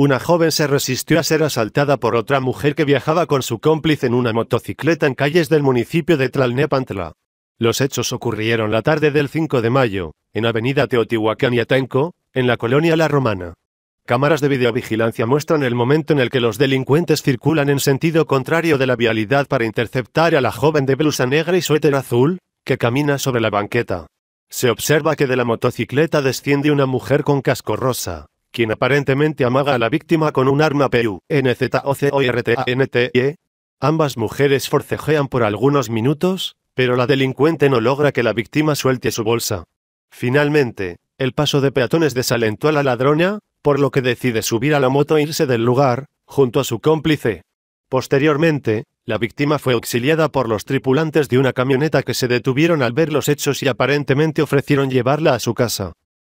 Una joven se resistió a ser asaltada por otra mujer que viajaba con su cómplice en una motocicleta en calles del municipio de Tlalnepantla. Los hechos ocurrieron la tarde del 5 de mayo, en Avenida Teotihuacán y Atenco, en la colonia La Romana. Cámaras de videovigilancia muestran el momento en el que los delincuentes circulan en sentido contrario de la vialidad para interceptar a la joven de blusa negra y suéter azul, que camina sobre la banqueta. Se observa que de la motocicleta desciende una mujer con casco rosa, quien aparentemente amaga a la víctima con un arma PUNZOCORTANTE. Ambas mujeres forcejean por algunos minutos, pero la delincuente no logra que la víctima suelte su bolsa. Finalmente, el paso de peatones desalentó a la ladrona, por lo que decide subir a la moto e irse del lugar, junto a su cómplice. Posteriormente, la víctima fue auxiliada por los tripulantes de una camioneta que se detuvieron al ver los hechos y aparentemente ofrecieron llevarla a su casa.